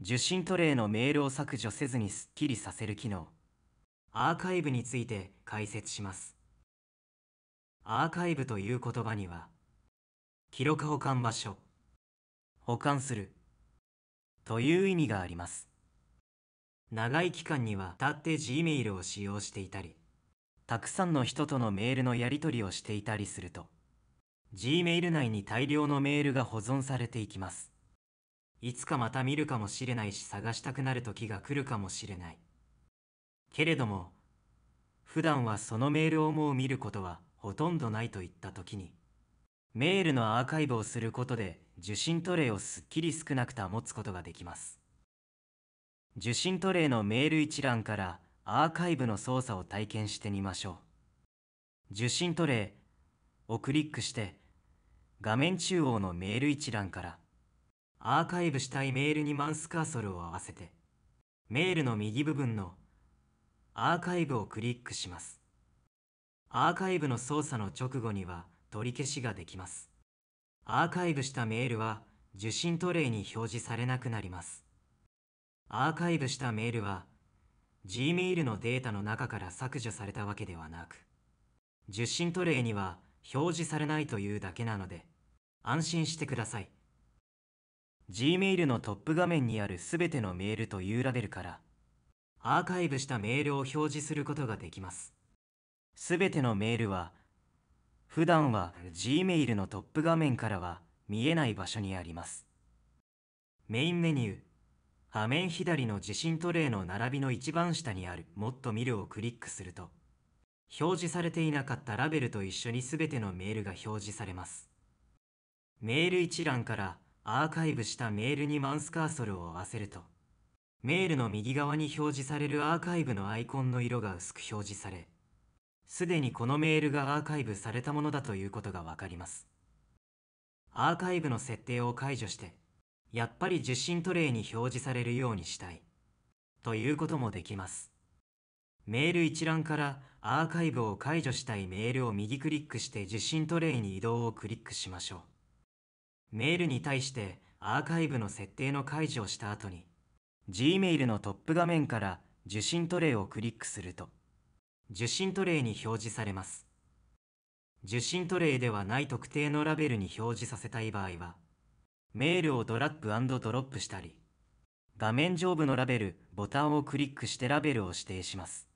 受信トレイのメールを削除せずにスッキリさせる機能アーカイブについて解説しますアーカイブという言葉には記録保管場所保管するという意味があります長い期間にわたって Gmail を使用していたりたくさんの人とのメールのやり取りをしていたりすると Gmail 内に大量のメールが保存されていきますいつかまた見るかもしれないし探したくなる時が来るかもしれない。けれども、普段はそのメールをもう見ることはほとんどないといった時に、メールのアーカイブをすることで受信トレイをすっきり少なく保つことができます。受信トレイのメール一覧からアーカイブの操作を体験してみましょう。受信トレイをクリックして、画面中央のメール一覧から、アーカイブしたいメールにマウスカーソルを合わせて、メールの右部分のアーカイブをクリックします。アーカイブの操作の直後には取り消しができます。アーカイブしたメールは受信トレイに表示されなくなります。アーカイブしたメールは Gmail のデータの中から削除されたわけではなく、受信トレイには表示されないというだけなので安心してください。Gmail のトップ画面にあるすべてのメールと u ベルからアーカイブしたメールを表示することができます。すべてのメールは普段は Gmail のトップ画面からは見えない場所にあります。メインメニュー、画面左の受信トレイの並びの一番下にあるもっと見るをクリックすると、表示されていなかったラベルと一緒にすべてのメールが表示されます。メール一覧からアーカイブしたメールにマウスカーソルを合わせると、メールの右側に表示されるアーカイブのアイコンの色が薄く表示され、すでにこのメールがアーカイブされたものだということがわかります。アーカイブの設定を解除して、やっぱり受信トレイに表示されるようにしたい。ということもできます。メール一覧からアーカイブを解除したいメールを右クリックして受信トレイに移動をクリックしましょう。メールに対してアーカイブの設定の解除をした後に Gmail のトップ画面から受信トレイをクリックすると受信トレイに表示されます受信トレイではない特定のラベルに表示させたい場合はメールをドラッグドロップしたり画面上部のラベルボタンをクリックしてラベルを指定します